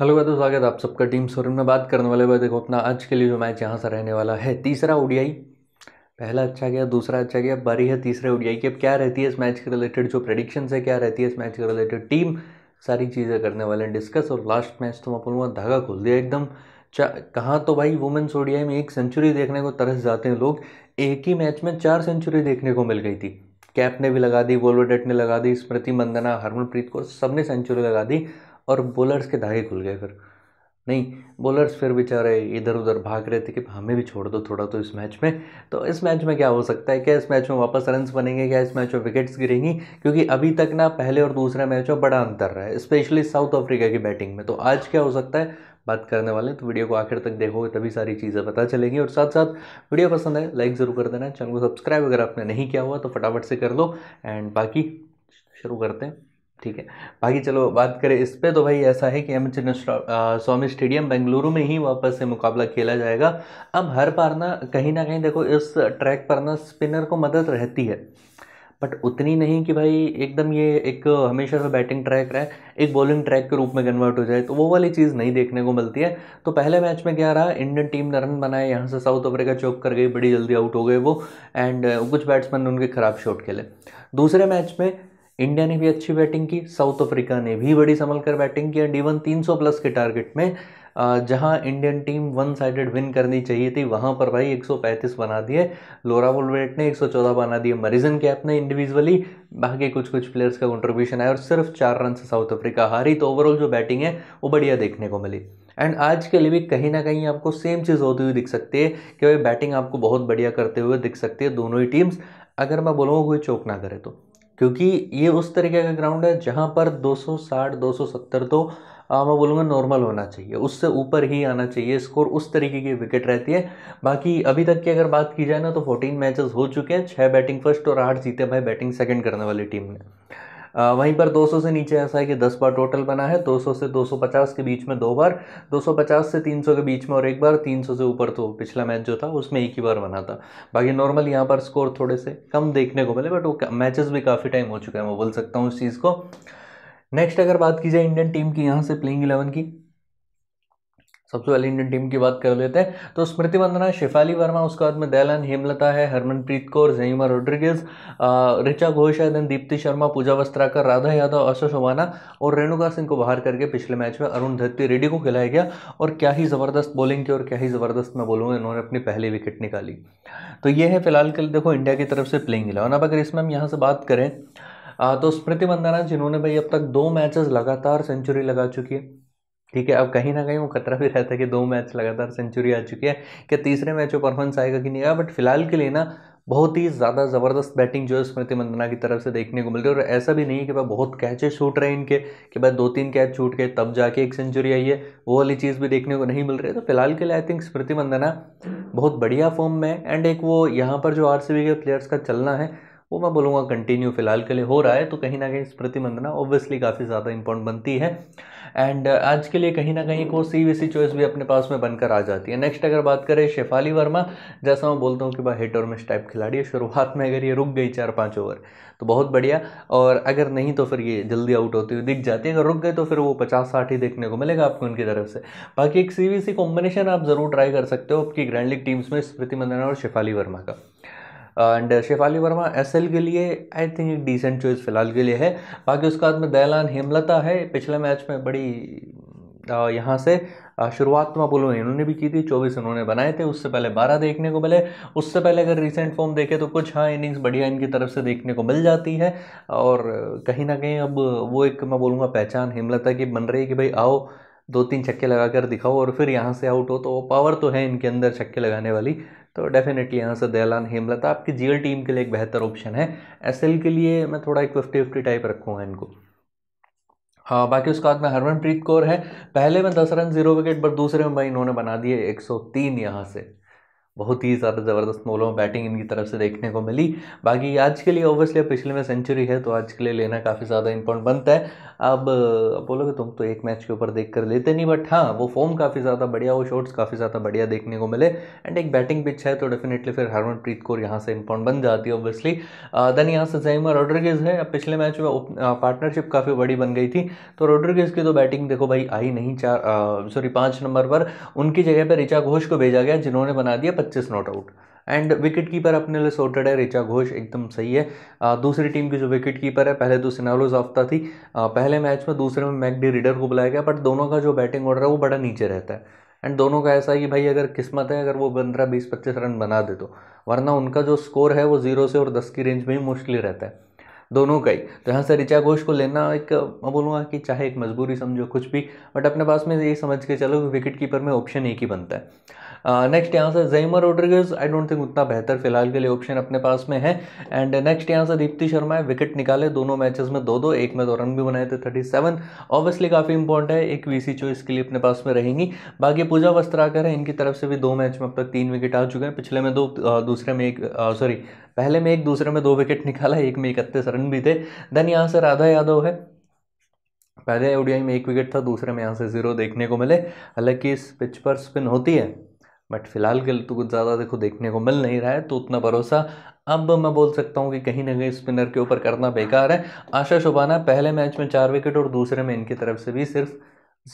hello भाई स्वागत आप सबका टीम सोरेन में बात करने वाले भाई देखो अपना आज के लिए जो मैच यहाँ से रहने वाला है तीसरा ओडियाई पहला अच्छा गया दूसरा अच्छा गया बारी है तीसरे ओडियाई की अब क्या रहती है इस मैच के रिलेटेड जो प्रडिक्शन है क्या रहती है इस मैच के रिलेटेड टीम सारी चीज़ें करने वाले हैं डिस्कस और लास्ट मैच तो मैं बोलूँगा धागा खोल दिया एकदम कहाँ तो भाई वुमेन्स ओडियाई में एक सेंचुरी देखने को तरस जाते हैं लोग एक ही मैच में चार सेंचुरी देखने को मिल गई थी कैप ने भी लगा दी वोल्वोडेट ने लगा दी स्मृति मंदना हरमनप्रीत को ने सेंचुरी लगा दी और बॉलर्स के धागे खुल गए फिर नहीं बॉलर्स फिर बेचारे इधर उधर भाग रहे थे कि हमें भी छोड़ दो थोड़ा तो इस मैच में तो इस मैच में क्या हो सकता है क्या इस मैच में वापस रन बनेंगे क्या इस मैच में विकेट्स गिरेंगी क्योंकि अभी तक ना पहले और दूसरे मैच में बड़ा अंतर रहा है स्पेशली साउथ अफ्रीका की बैटिंग में तो आज क्या हो सकता है बात करने वाले तो वीडियो को आखिर तक देखोगे तभी सारी चीज़ें पता चलेंगी और साथ साथ वीडियो पसंद है लाइक ज़रूर कर देना चैनल को सब्सक्राइब अगर आपने नहीं किया हुआ तो फटाफट से कर लो एंड बाकी शुरू करते हैं ठीक है बाकी चलो बात करें इस पर तो भाई ऐसा है कि एम चिन्न स्वामी स्टेडियम बेंगलुरु में ही वापस से मुकाबला खेला जाएगा अब हर बार ना कहीं ना कहीं देखो इस ट्रैक पर ना स्पिनर को मदद रहती है बट उतनी नहीं कि भाई एकदम ये एक हमेशा से बैटिंग ट्रैक रहे एक बॉलिंग ट्रैक के रूप में कन्वर्ट हो जाए तो वो वाली चीज़ नहीं देखने को मिलती है तो पहले मैच में क्या रहा इंडियन टीम ने रन बनाए यहाँ से साउथ अफ्रीका चौक कर गई बड़ी जल्दी आउट हो गए वो एंड कुछ बैट्समैन ने उनके ख़राब शॉट खेले दूसरे मैच में इंडिया ने भी अच्छी बैटिंग की साउथ अफ्रीका ने भी बड़ी संभल कर बैटिंग की एंड इवन 300 प्लस के टारगेट में जहां Indian team one sided win करनी चाहिए थी वहां पर भाई 135 बना दिए लोरा वोलवेट ने 114 बना दिए मरीजन कैप ने इंडिविजुअली बाकी कुछ कुछ प्लेयर्स का कंट्रीब्यूशन आया और सिर्फ चार रन से साउथ अफ्रीका हारी तो ओवरऑल जो बैटिंग है वो बढ़िया देखने को मिली एंड आज के लिए भी कहीं ना कहीं आपको सेम चीज़ होती हुई दिख सकती है कि भाई बैटिंग आपको बहुत बढ़िया करते हुए दिख सकती है दोनों ही टीम्स अगर मैं बोलूँगा कोई चौक ना करे तो क्योंकि ये उस तरीके का ग्राउंड है जहाँ पर 260 270 तो आ, मैं बोलूँगा नॉर्मल होना चाहिए उससे ऊपर ही आना चाहिए स्कोर उस तरीके की विकेट रहती है बाकी अभी तक की अगर बात की जाए ना तो 14 मैचेस हो चुके हैं छः बैटिंग फर्स्ट और आठ जीते भाई बैटिंग सेकंड करने वाली टीम ने वहीं पर 200 से नीचे ऐसा है कि 10 बार टोटल बना है 200 से 250 के बीच में दो बार 250 से 300 के बीच में और एक बार 300 से ऊपर तो पिछला मैच जो था उसमें एक ही बार बना था बाकी नॉर्मल यहाँ पर स्कोर थोड़े से कम देखने को मिले बट वो मैचेस भी काफ़ी टाइम हो चुका है मैं बोल सकता हूँ उस चीज़ को नेक्स्ट अगर बात की जाए इंडियन टीम की यहाँ से प्लेइंग इलेवन की सबसे पहले इंडियन टीम की बात कर लेते हैं तो स्मृति मंदना शिफाली वर्मा उसके बाद में दैलन हेमलता है हरमनप्रीत कौर जयमा रोड्रिगेज ऋचा घोष है देन दीप्ति शर्मा पूजा वस्त्राकर राधा यादव अशोक शोभाना और रेणुका सिंह को बाहर करके पिछले मैच में अरुण धत्ती रेड्डी को खिलाया गया और क्या ही ज़बरदस्त बॉलिंग की और क्या ही ज़बरदस्त मैं बोलूँगा इन्होंने अपनी पहली विकेट निकाली तो ये है फिलहाल के लिए देखो इंडिया की तरफ से प्लेइंग इलेवन अब अगर इसमें हम यहाँ से बात करें तो स्मृति मंदाना जिन्होंने भाई अब तक दो मैचेस लगातार सेंचुरी लगा चुकी है ठीक है अब कहीं ना कहीं वो खतरा भी रहता है कि दो मैच लगातार सेंचुरी आ चुकी है कि तीसरे मैच में परफॉर्मेंस आएगा कि नहीं आएगा बट फिलहाल के लिए ना बहुत ही ज़्यादा ज़बरदस्त बैटिंग जो है स्मृति मंदना की तरफ से देखने को मिल रही है और ऐसा भी नहीं है कि भाई बहुत कैचे छूट रहे हैं इनके कि भाई दो तीन कैच छूट के तब जाके एक सेंचुरी आई है वो वाली चीज़ भी देखने को नहीं मिल रही है तो फिलहाल के लिए आई थिंक स्मृति मंदना बहुत बढ़िया फॉर्म में एंड एक वो यहाँ पर जो आर के प्लेयर्स का चलना है वो मैं बोलूँगा कंटिन्यू फिलहाल के लिए हो रहा है तो कहीं ना कहीं स्मृति मंदना ऑब्वियसली काफ़ी ज़्यादा इंपॉर्टेंट बनती है एंड uh, आज के लिए कहीं ना कहीं को सी वी सी चॉइस भी अपने पास में बनकर आ जाती है नेक्स्ट अगर बात करें शेफाली वर्मा जैसा मैं बोलता हूँ कि भाई हिट और मिस टाइप खिलाड़ी है शुरुआत में अगर ये रुक गई चार पाँच ओवर तो बहुत बढ़िया और अगर नहीं तो फिर ये जल्दी आउट होती हुई दिख जाती है अगर रुक गए तो फिर वो पचास साठ ही देखने को मिलेगा आपको उनकी तरफ से बाकी एक सी कॉम्बिनेशन आप ज़रूर ट्राई कर सकते हो आपकी ग्रैंड लीग टीम्स में स्मृति मंदना और शेफाली वर्मा का एंड uh, शेफाली वर्मा एस के लिए आई थिंक एक डिसेंट चॉइस फिलहाल के लिए है बाकी उसके बाद में दयालान हेमलता है पिछले मैच में बड़ी uh, यहाँ से uh, शुरुआत तो मैं बोलूँ इन्होंने भी की थी चौबीस इन्होंने बनाए थे उससे पहले बारह देखने को मिले उससे पहले अगर रिसेंट फॉर्म देखें तो कुछ हाँ इनिंग्स बढ़िया इनकी तरफ से देखने को मिल जाती है और कहीं ना कहीं अब वो एक मैं बोलूँगा पहचान हिमलता की बन रही है कि भाई आओ दो तीन छक्के लगा कर दिखाओ और फिर यहाँ से आउट हो तो पावर तो है इनके अंदर छक्के लगाने वाली तो डेफिनेटली यहाँ से दयालान हेमलता आपकी जीएल टीम के लिए एक बेहतर ऑप्शन है एसएल के लिए मैं थोड़ा एक फिफ्टी फिफ्टी टाइप रखूँगा इनको हाँ बाकी उसके बाद में हरमनप्रीत कौर है पहले में दस रन जीरो विकेट पर दूसरे में भाई इन्होंने बना दिए तीन यहाँ से बहुत ही ज़्यादा ज़बरदस्त मोलों में बैटिंग इनकी तरफ से देखने को मिली बाकी आज के लिए ओब्वियसली पिछले में सेंचुरी है तो आज के लिए लेना काफ़ी ज़्यादा इंपॉर्टेंट बनता है अब बोलोगे तुम तो एक मैच के ऊपर देख कर लेते नहीं बट हाँ वो फॉर्म काफ़ी ज़्यादा बढ़िया वो शॉट्स काफ़ी ज़्यादा बढ़िया देखने को मिले एंड एक बैटिंग पिच है तो डेफिनेटली फिर हरमनप्रीत कौर यहाँ से इम्पोर्टेंट बन जाती है ऑब्वियसली देन यहाँ से जैमा रोड्रिगेज है अब पिछले मैच में पार्टनरशिप काफ़ी बड़ी बन गई थी तो रोड्रिगेज की तो बैटिंग देखो भाई आई नहीं चार सॉरी पाँच नंबर पर उनकी जगह पर ऋचा घोष को भेजा गया जिन्होंने बना दिया पच्चीस not out and wicket keeper अपने लिए सॉर्टेड है रिचा घोष एकदम सही है आ, दूसरी टीम की जो विकेट कीपर है पहले तो सिनालो जाफ्ता थी आ, पहले मैच में दूसरे में मैकडी रीडर को बुलाया गया बट दोनों का जो बैटिंग ऑर्डर है वो बड़ा नीचे रहता है एंड दोनों का ऐसा है कि भाई अगर किस्मत है अगर वो पंद्रह बीस पच्चीस रन बना दे तो वरना उनका जो स्कोर है वो जीरो से और दस की रेंज में ही मुश्किल रहता है दोनों का ही तो यहाँ से ऋचा घोष को लेना एक मैं बोलूँगा कि चाहे एक मजबूरी समझो कुछ भी बट अपने पास में ये समझ के चलो कि विकेट कीपर में ऑप्शन एक ही बनता है नेक्स्ट यहाँ से जयमर रोड्रिगज आई डोंट थिंक उतना बेहतर फिलहाल के लिए ऑप्शन अपने पास में है एंड नेक्स्ट यहाँ से दीप्ति शर्मा है विकेट निकाले दोनों मैचेस में दो दो एक में दो तो रन भी बनाए थे थर्टी सेवन ऑब्वियसली काफ़ी इंपॉर्टेंट है एक वीसी चॉइस के लिए अपने पास में रहेंगी बाकी पूजा वस्त्राकर है इनकी तरफ से भी दो मैच में अब तक तीन विकेट आ चुके हैं पिछले में दो दूसरे में एक सॉरी पहले में एक दूसरे में दो विकेट निकाला एक में इकतीस रन भी थे देन यहाँ से राधा यादव है पहले ओडीआई में एक विकेट था दूसरे में यहाँ से ज़ीरो देखने को मिले हालांकि इस पिच पर स्पिन होती है बट फिलहाल के तो कुछ ज़्यादा देखो देखने को मिल नहीं रहा है तो उतना भरोसा अब मैं बोल सकता हूँ कि कहीं ना कहीं स्पिनर के ऊपर करना बेकार है आशा शोभाना पहले मैच में चार विकेट और दूसरे में इनकी तरफ से भी सिर्फ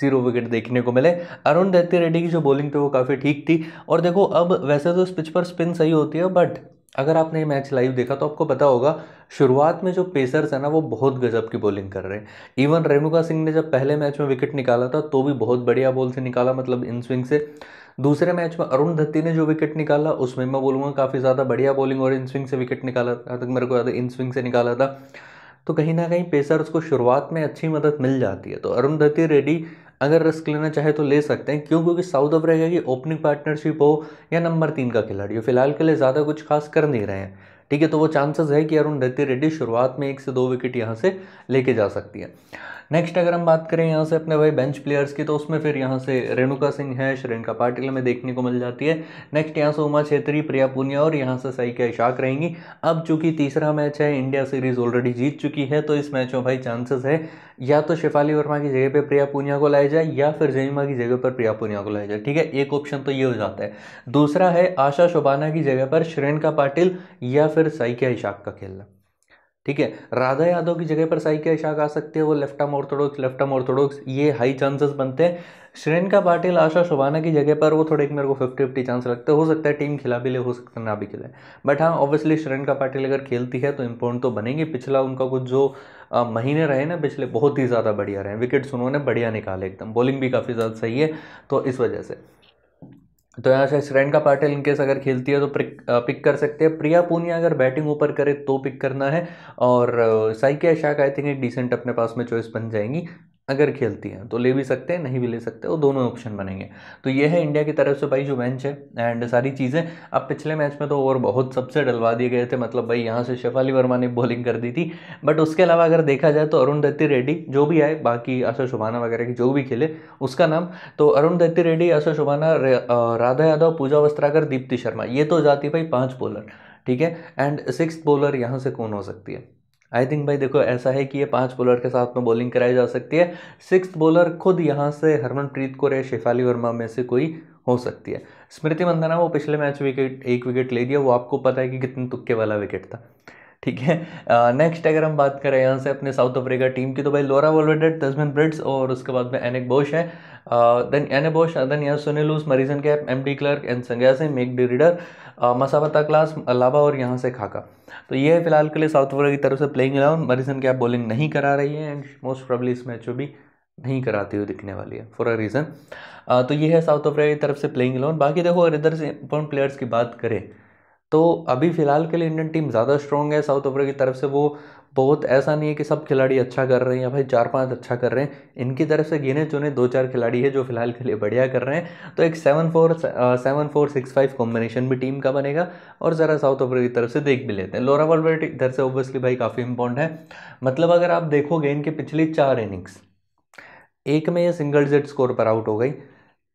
जीरो विकेट देखने को मिले अरुण दैत्य रेड्डी की जो बॉलिंग थी वो काफ़ी ठीक थी और देखो अब वैसे तो इस पिच पर स्पिन सही होती है बट अगर आपने ये मैच लाइव देखा तो आपको पता होगा शुरुआत में जो पेसर्स है ना वो बहुत गजब की बॉलिंग कर रहे हैं इवन रेणुका सिंह ने जब पहले मैच में विकेट निकाला था तो भी बहुत बढ़िया बॉल से निकाला मतलब इन स्विंग से दूसरे मैच में अरुण धत्ती ने जो विकेट निकाला उसमें मैं बोलूँगा काफ़ी ज़्यादा बढ़िया बॉलिंग और इन स्विंग से विकेट निकाला था तक मेरे को याद है इन स्विंग से निकाला था तो कहीं ना कहीं पेसर्स को शुरुआत में अच्छी मदद मिल जाती है तो अरुण धत्ती रेडी अगर रिस्क लेना चाहे तो ले सकते हैं क्यों क्योंकि साउथ अफ्रीका की ओपनिंग पार्टनरशिप हो या नंबर तीन का खिलाड़ी हो फिलहाल के लिए ज़्यादा कुछ खास कर नहीं रहे हैं ठीक है तो वो चांसेस है कि अरुण अरुंधति रेड्डी शुरुआत में एक से दो विकेट यहाँ से लेके जा सकती है नेक्स्ट अगर हम बात करें यहाँ से अपने भाई बेंच प्लेयर्स की तो उसमें फिर यहाँ से रेणुका सिंह है श्रेणुका पाटिल में देखने को मिल जाती है नेक्स्ट यहाँ से उमा छेत्री प्रिया पुनिया और यहाँ से सईका इशाक रहेंगी अब चूंकि तीसरा मैच है इंडिया सीरीज ऑलरेडी जीत चुकी है तो इस मैच में भाई चांसेस है या तो शिफाली वर्मा की जगह पर प्रिया पुनिया को लाया जाए या फिर जयमा की जगह पर प्रिया पुनिया को लाया जाए ठीक है एक ऑप्शन तो ये हो जाता है दूसरा है आशा शोबाना की जगह पर श्रेणुका पाटिल या फिर फिर साई के इशाक का खेलना ठीक है राधा यादव की जगह पर साई के इशाक आ सकते हैं वो left arm orthodox left arm orthodox ये हाई चांसेस बनते हैं श्रेन का पाटिल आशा शुभाना की जगह पर वो थोड़े एक मेरे को फिफ्टी फिफ्टी चांस लगता है हो सकता है टीम खिला भी ले हो सकता है ना भी खिलाए बट हाँ ऑब्वियसली श्रेन का पाटिल अगर खेलती है तो इम्पोर्ट तो बनेंगे पिछला उनका कुछ जो आ, महीने रहे ना पिछले बहुत ही ज़्यादा बढ़िया रहे विकेट्स उन्होंने बढ़िया निकाले एकदम बॉलिंग भी काफ़ी ज़्यादा सही है तो इस वजह से तो यहाँ से श्रेयनका पाटिल इनकेस अगर खेलती है तो पिक कर सकते हैं प्रिया पूनिया अगर बैटिंग ऊपर करे तो पिक करना है और साइकिया शाक आई थिंक एक डिसेंट अपने पास में चॉइस बन जाएंगी अगर खेलती हैं तो ले भी सकते हैं नहीं भी ले सकते वो दोनों ऑप्शन बनेंगे तो ये है इंडिया की तरफ से भाई जो बेंच है एंड सारी चीज़ें अब पिछले मैच में तो ओवर बहुत सबसे डलवा दिए गए थे मतलब भाई यहाँ से शेफाली वर्मा ने बॉलिंग कर दी थी बट उसके अलावा अगर देखा जाए तो अरुण दत्ती रेड्डी जो भी आए बाकी आशा शुभाना वगैरह की जो भी खेले उसका नाम तो अरुण दत्ती रेड्डी आशा शुभाना राधा यादव पूजा वस्त्राकर दीप्ति शर्मा ये तो जाती भाई पाँच बॉलर ठीक है एंड सिक्स बॉलर यहाँ से कौन हो सकती है आई थिंक भाई देखो ऐसा है कि ये पांच बॉलर के साथ में बॉलिंग कराई जा सकती है सिक्स बॉलर खुद यहाँ से हरमनप्रीत कौर या शेफाली वर्मा में से कोई हो सकती है स्मृति मंदाना वो पिछले मैच विकेट एक विकेट ले दिया वो आपको पता है कि कितने तुक्के वाला विकेट था ठीक है नेक्स्ट अगर हम बात करें यहाँ से अपने साउथ अफ्रीका टीम की तो भाई लोरा वॉलवेडेड तस्मिन ब्रिट्स और उसके बाद में एनिक बोश है देन एने बोश देन यहाँ Sune Luus Marizanne Kapp M D Klerk एन संज्ञा सिंह Mieke de Ridder Masabata Klaas अलावा और यहाँ से खाका तो ये है फिलहाल के लिए साउथ अफ्रीका की तरफ से playing eleven Marizanne Kapp bowling नहीं करा रही है एंड मोस्ट प्रॉब्ली इस मैच भी नहीं कराती हुई दिखने वाली है फॉर अ रीज़न तो ये है साउथ अफ्रीका की तरफ से प्लेइंग इलेवन बाकी देखो अगर इधर से अपन प्लेयर्स की बात करें तो अभी फ़िलहाल के लिए इंडियन टीम ज़्यादा स्ट्रॉन्ग है साउथ अफ्रीका की तरफ से वो बहुत ऐसा नहीं है कि सब खिलाड़ी अच्छा कर रहे हैं या भाई चार पांच अच्छा कर रहे हैं इनकी तरफ से गिने चुने दो चार खिलाड़ी है जो फिलहाल के लिए बढ़िया कर रहे हैं तो एक seven four seven four six five combination भी टीम का बनेगा और ज़रा साउथ अफ्रीका की तरफ से देख भी लेते हैं लोरा वॉलबर्ट इधर से ओब्वियसली भाई काफ़ी इंपॉर्टेंट है मतलब अगर आप देखोगे इनके पिछली चार इनिंग्स एक में ये सिंगल जेड स्कोर पर आउट हो गई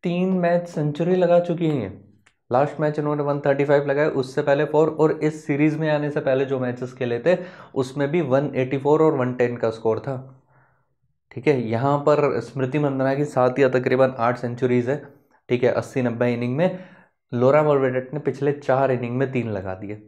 तीन मैच सेंचुरी लगा चुकी हैं लास्ट मैच इन्होंने 135 लगाया उससे पहले फोर और इस सीरीज़ में आने से पहले जो मैचेस खेले थे उसमें भी 184 और 110 का स्कोर था ठीक है यहाँ पर स्मृति मंदना की सात या तकरीबन आठ सेंचुरीज़ है ठीक है अस्सी नब्बे इनिंग में लोरा मोर्वेडेट ने पिछले चार इनिंग में तीन लगा दिए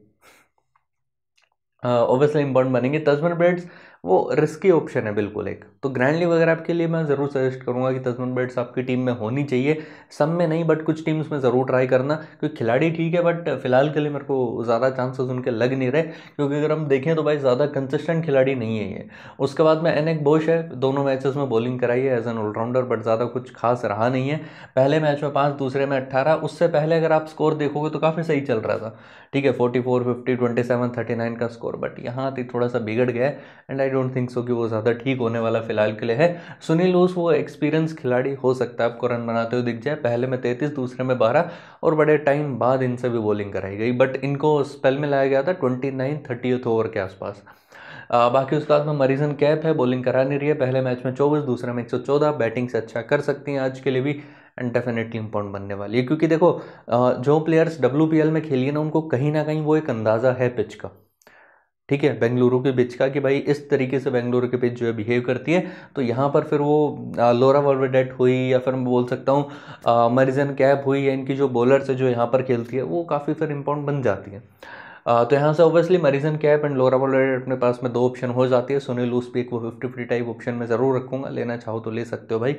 ओबियसली इम्पोर्टेंट बनेंगे तजमन ब्रेड्स वो रिस्की ऑप्शन है बिल्कुल एक तो ग्रैंड लीग वगैरह आपके लिए मैं ज़रूर सजेस्ट करूँगा कि तस्मन बेट्स आपकी टीम में होनी चाहिए सब में नहीं बट कुछ टीम्स में ज़रूर ट्राई करना क्योंकि खिलाड़ी ठीक है बट फिलहाल के लिए मेरे को ज़्यादा चांसेस उनके लग नहीं रहे क्योंकि अगर हम देखें तो भाई ज़्यादा कंसिस्टेंट खिलाड़ी नहीं है ये उसके बाद में एनेक बोश है दोनों मैचेस में बॉलिंग कराई है एज एन ऑलराउंडर बट ज़्यादा कुछ खास रहा नहीं है पहले मैच में पाँच दूसरे में अट्ठारह उससे पहले अगर आप स्कोर देखोगे तो काफ़ी सही चल रहा था ठीक है forty four fifty twenty seven thirty nine का स्कोर बट यहाँ थोड़ा सा बिगड़ गया and I don't think so कि वो ज़्यादा ठीक होने वाला फिलहाल के लिए है सुनील ओस वो एक्सपीरियंस खिलाड़ी हो सकता है आपको रन बनाते हुए दिख जाए पहले में तैंतीस दूसरे में बारह और बड़े टाइम बाद इनसे भी बॉलिंग कराई गई बट इनको स्पेल में लाया गया था ट्वेंटी नाइन थर्टीथ ओवर के आसपास आ, बाकी उसके बाद में मरीजन कैप है बॉलिंग करा नहीं रही है पहले मैच में चौबीस दूसरे में एक सौ चौदह बैटिंग से अच्छा कर सकती हैं आज के लिए भी एंड डेफिनेटली इंपॉर्टेंट बनने वाली है क्योंकि देखो जो प्लेयर्स डब्ल्यू में खेलिए ना उनको कहीं ना कहीं वो एक अंदाज़ा है पिच का ठीक है बेंगलुरु के बीच का कि भाई इस तरीके से बेंगलुरु के पिच जो है बिहेव करती है तो यहाँ पर फिर वो लोरा वर्वेडेट हुई या फिर मैं बोल सकता हूँ मरीजन कैब हुई या इनकी जो बॉलर से जो यहाँ पर खेलती है वो काफ़ी फिर इम्पोर्टेंट बन जाती है आ, तो यहाँ से obviously Marizanne Kapp and Laura Wolvaardt अपने पास में दो ऑप्शन हो जाती है सुनील उस पीक एक वो फिफ्टी फिफ्टी टाइप ऑप्शन में ज़रूर रखूँगा लेना चाहो तो ले सकते हो भाई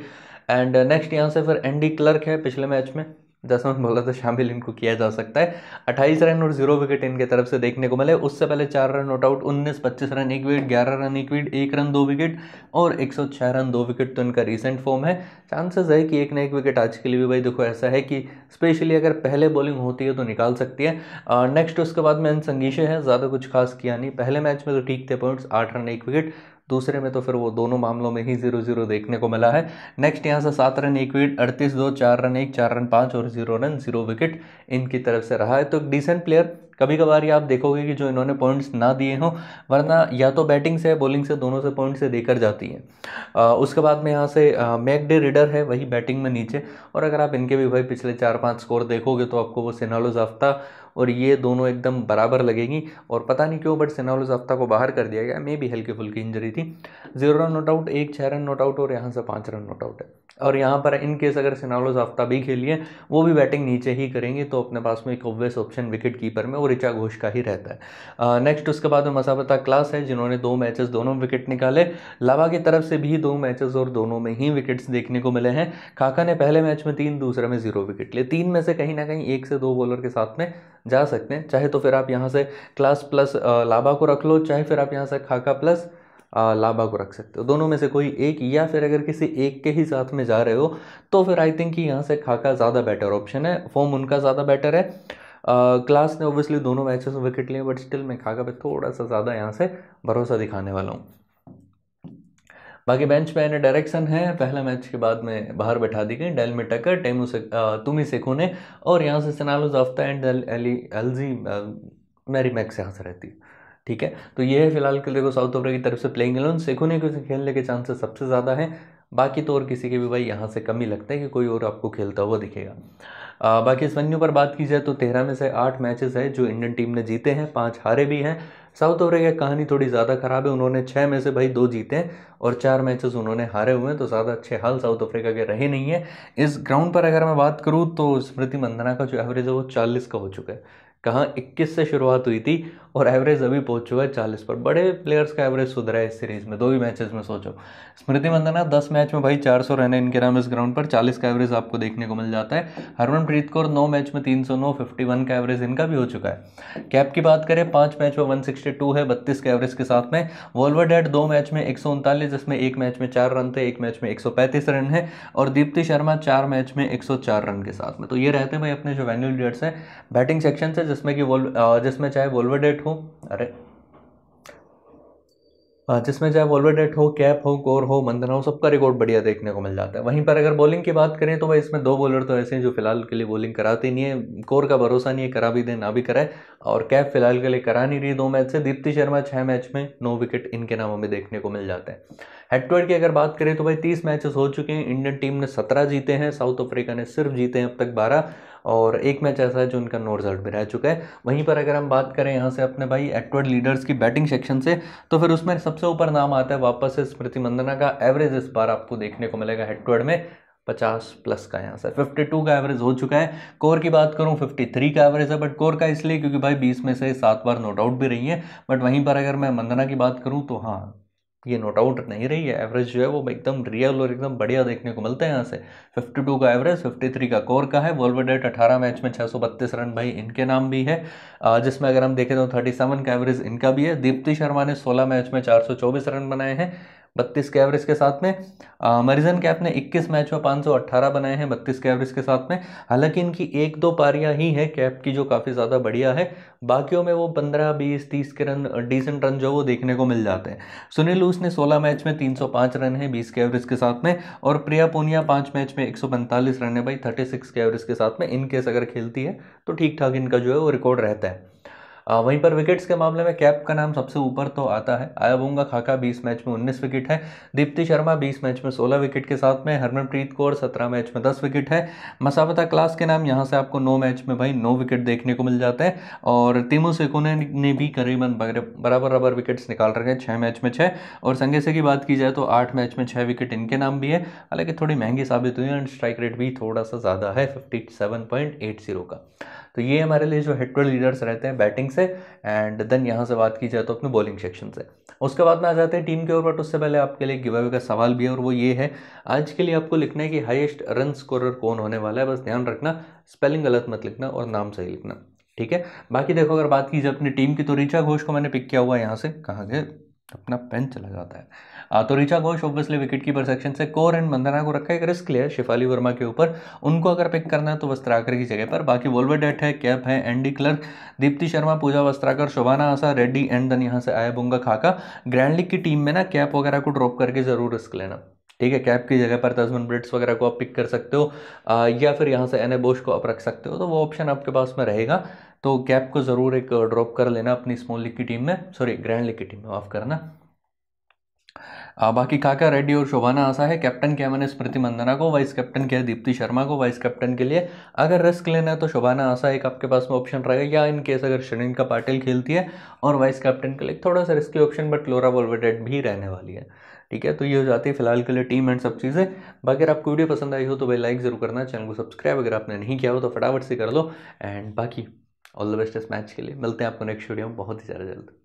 एंड नेक्स्ट यहाँ से फिर एंडी क्लर्क है पिछले मैच में जैसा बोला था शामिल इनको किया जा सकता है 28 रन और जीरो विकेट इनके तरफ से देखने को मिले उससे पहले चार रन नोट आउट उन्नीस पच्चीस रन एक विकेट ग्यारह रन एक विकेट एक रन दो विकेट और 106 रन दो विकेट तो इनका रिसेंट फॉर्म है चांसेस है कि एक ना एक विकेट आज के लिए भी भाई देखो ऐसा है कि स्पेशली अगर पहले बॉलिंग होती है तो निकाल सकती है नेक्स्ट उसके बाद में संगीशे है ज़्यादा कुछ खास किया नहीं पहले मैच में तो ठीक थे पॉइंट्स आठ रन एक विकेट दूसरे में तो फिर वो दोनों मामलों में ही जीरो जीरो देखने को मिला है नेक्स्ट यहाँ से सात रन एक विकेट अड़तीस दो चार रन एक चार रन पाँच और जीरो रन जीरो विकेट इनकी तरफ से रहा है तो एक डिसेंट प्लेयर कभी कभार ये आप देखोगे कि जो इन्होंने पॉइंट्स ना दिए हों वरना या तो बैटिंग से बॉलिंग से दोनों से पॉइंट्स देकर जाती है उसके बाद में यहाँ से मैक डे रिडर है वही बैटिंग में नीचे और अगर आप इनके भी भाई पिछले चार पाँच स्कोर देखोगे तो आपको वो सिनालो जाफ्ता और ये दोनों एकदम बराबर लगेगी और पता नहीं क्यों बट सिनावल जफ्ता को बाहर कर दिया गया मे भी हल्की फुल्की इंजरी थी जीरो रन नोट आउट एक छः रन नोट आउट और यहाँ से पाँच रन नोट आउट है और यहाँ पर इन केस अगर सिनालोज भी खेलिए वो भी बैटिंग नीचे ही करेंगे तो अपने पास में एक ऑब्वियस ऑप्शन विकेट कीपर में वो रिचा घोष का ही रहता है नेक्स्ट उसके बाद में मसाबता क्लास है जिन्होंने दो मैचेस दोनों विकेट निकाले लावा की तरफ से भी दो मैचेस और दोनों में ही विकेट्स देखने को मिले हैं काका ने पहले मैच में तीन दूसरे में जीरो विकेट लिए तीन में से कहीं ना कहीं एक से दो बॉलर के साथ में जा सकते हैं चाहे तो फिर आप यहाँ से क्लास प्लस लाभा को रख लो चाहे फिर आप यहाँ से खाका प्लस लाभा को रख सकते हो दोनों में से कोई एक या फिर अगर किसी एक के ही साथ में जा रहे हो तो फिर आई थिंक कि यहाँ से खाका ज़्यादा बेटर ऑप्शन है फॉर्म उनका ज़्यादा बेटर है क्लास ने ऑब्वियसली दोनों मैचेस में विकेट लिए बट स्टिल मैं खाका पे थोड़ा सा ज़्यादा यहाँ से भरोसा दिखाने वाला हूँ बाकी बेंच पे इन्हें डायरेक्शन है पहला मैच के बाद में बाहर बैठा दी गई डेल में टक्कर टेमू से तुमी से ने और यहाँ से सनालो जाफ्ता एंड एल एलजी मैरी मैक्स यहाँ से रहती है ठीक है तो ये है फिलहाल के देखो तो साउथ अफ्रीका की तरफ से प्लेइंग इलेवन सेखोने के खेलने के चांसेस सबसे ज़्यादा हैं बाकी तो और किसी के भी भाई यहाँ से कम ही लगता है कि कोई और आपको खेलता हुआ दिखेगा आ, बाकी इस वन्यू पर बात की जाए तो तेरह में से आठ मैचेस है जो इंडियन टीम ने जीते हैं पाँच हारे भी हैं साउथ अफ्रीका की कहानी थोड़ी ज़्यादा ख़राब है उन्होंने छः में से भाई दो जीते हैं और चार मैचेस उन्होंने हारे हुए हैं तो ज़्यादा अच्छे हाल साउथ अफ्रीका के रहे नहीं है इस ग्राउंड पर अगर मैं बात करूँ तो स्मृति मंदना का जो एवरेज है वो चालीस का हो चुका है कहाँ 21 से शुरुआत हुई थी और एवरेज अभी पहुंच चुका है चालीस पर बड़े प्लेयर्स का एवरेज सुधरा है इस सीरीज में दो ही मैचेस में सोचो स्मृति मंदना दस मैच में भाई 400 रन है इनके नाम इस ग्राउंड पर 40 का एवरेज आपको देखने को मिल जाता है हरमनप्रीत कौर नौ मैच में 309 वन का एवरेज इनका भी हो चुका है कैप की बात करें पाँच मैच में वन है बत्तीस के एवरेज के साथ में डेड दो मैच में एक जिसमें एक मैच में चार रन थे एक मैच में एक रन है और दीप्ति शर्मा चार मैच में एक रन के साथ में तो ये रहते भाई अपने जो वेन्यू लीडर्स हैं बैटिंग सेक्शन से जिसमें कि जिसमें चाहे वोल्वेडेट हो अरे जिसमें चाहे वॉल्वेडेट हो कैप हो कोर हो मंदना हो सबका रिकॉर्ड बढ़िया देखने को मिल जाता है वहीं पर अगर बॉलिंग की बात करें तो भाई इसमें दो बॉलर तो ऐसे हैं जो फिलहाल के लिए बॉलिंग कराते नहीं है कोर का भरोसा नहीं है करा भी दे ना भी कराए और कैप फिलहाल के लिए करा नहीं रही दो मैच से दीप्ति शर्मा छः मैच में नौ विकेट इनके नामों में देखने को मिल जाते हैं हेड टू हेड की अगर बात करें तो भाई तीस मैचेस हो चुके हैं इंडियन टीम ने सत्रह जीते हैं साउथ अफ्रीका ने सिर्फ जीते हैं अब तक बारह और एक मैच ऐसा है जो उनका नो रिजल्ट भी रह चुका है वहीं पर अगर हम बात करें यहाँ से अपने भाई एटवर्ड लीडर्स की बैटिंग सेक्शन से तो फिर उसमें सबसे ऊपर नाम आता है वापस से स्मृति मंदना का एवरेज इस बार आपको देखने को मिलेगा हेटवर्ड में पचास प्लस का यहाँ से फिफ्टी टू का एवरेज हो चुका है कोर की बात करूँ फिफ्टी थ्री का एवरेज है बट कोर का इसलिए क्योंकि भाई बीस में से सात बार नो डाउट भी रही है बट वहीं पर अगर मैं मंदना की बात करूँ तो हाँ ये नोट आउट नहीं रही है एवरेज जो है वो एकदम रियल और एकदम बढ़िया देखने को मिलता है यहाँ से 52 का एवरेज 53 का कोर का है वॉलवेडेट 18 मैच में 632 रन भाई इनके नाम भी है जिसमें अगर हम देखें तो 37 का एवरेज इनका भी है दीप्ति शर्मा ने 16 मैच में 424 रन बनाए हैं बत्तीस के एवरेज के साथ में मरीजन कैप ने 21 मैच में 518 बनाए हैं बत्तीस के एवरेज के साथ में हालांकि इनकी एक दो पारियां ही हैं कैप की जो काफ़ी ज़्यादा बढ़िया है बाकियों में वो 15, 20, 30 के रन डिसेंट रन जो वो देखने को मिल जाते हैं सुनील लूस ने 16 मैच में 305 रन है 20 के एवरेज के साथ में और प्रिया पूनिया पाँच मैच में एक रन है भाई थर्टी के एवरेज के साथ में इनकेस अगर खेलती है तो ठीक ठाक इनका जो है वो रिकॉर्ड रहता है वहीं पर विकेट्स के मामले में कैप का नाम सबसे ऊपर तो आता है आयाबूंगा खाका बीस मैच में उन्नीस विकेट है दीप्ति शर्मा बीस मैच में सोलह विकेट के साथ में हरमनप्रीत कौर सत्रह मैच में दस विकेट है मसावता क्लास के नाम यहाँ से आपको नौ मैच में भाई नौ विकेट देखने को मिल जाते हैं और तीमू सेकोने ने भी करीबन बराबर बराबर विकेट्स निकाल रखे हैं छः मैच में छः और संगेसे की बात की जाए तो आठ मैच में छः विकेट इनके नाम भी है हालांकि थोड़ी महंगी साबित हुई है एंड स्ट्राइक रेट भी थोड़ा सा ज़्यादा है fifty seven point eight zero का तो ये हमारे लिए जो हिट लीडर्स रहते हैं बैटिंग से एंड देन यहाँ से बात की जाए तो अपने बॉलिंग सेक्शन से उसके बाद में आ जाते हैं टीम के ओर बट तो उससे पहले आपके लिए गिव का सवाल भी है और वो ये है आज के लिए आपको लिखना है कि हाइस्ट रन स्कोरर कौन होने वाला है बस ध्यान रखना स्पेलिंग गलत मत लिखना और नाम सही लिखना ठीक है बाकी देखो अगर बात की जाए अपनी टीम की तो रिचा घोष को मैंने पिक किया हुआ है यहाँ से कहाँ गए अपना पेन चला जाता है तो Richa Ghosh obviously wicket keeper section से कोर एंड मंदना को रखा है एक रिस्क लिया शिफाली वर्मा के ऊपर उनको अगर पिक करना है तो वस्त्राकर की जगह पर बाकी डेट है कैप है and de Klerk Deepti Sharma Pooja Vastrakar Shobhana Asha Reddy and then यहाँ से आया बुंगा खाका ग्रैंड लीग की टीम में ना कैप वगैरह को ड्रॉप करके ज़रूर रिस्क लेना ठीक है कैप की जगह पर तस्मन ब्रिट्स वगैरह को आप पिक कर सकते हो या फिर यहाँ से एन ए बोश को आप रख सकते हो तो वो ऑप्शन आपके पास में रहेगा तो गैप को ज़रूर एक ड्रॉप uh, कर लेना अपनी स्मॉल लीग की टीम में सॉरी ग्रैंड लीग की टीम में ऑफ करना बाकी काका रेड्डी और शोभाना आशा है कैप्टन किया मैंने स्मृति मंदना को वाइस कैप्टन किया दीप्ति शर्मा को वाइस कैप्टन के लिए अगर रिस्क लेना है तो शोभाना आशा एक आपके पास में ऑप्शन रहेगा या इन केस अगर का पाटिल खेलती है और वाइस कैप्टन के लिए थोड़ा सा risky option but Laura Wolvaardt भी रहने वाली है ठीक है तो ये हो जाती है फिलहाल के लिए टीम एंड सब चीज़ें बाकी अगर आपको वीडियो पसंद आई हो तो भाई लाइक ज़रूर करना चैनल को सब्सक्राइब अगर आपने नहीं किया हो तो फटाफट से कर लो एंड बाकी ऑल द बेस्ट इस मैच के लिए मिलते हैं आपको नेक्स्ट वीडियो में बहुत ही ज़्यादा जल्द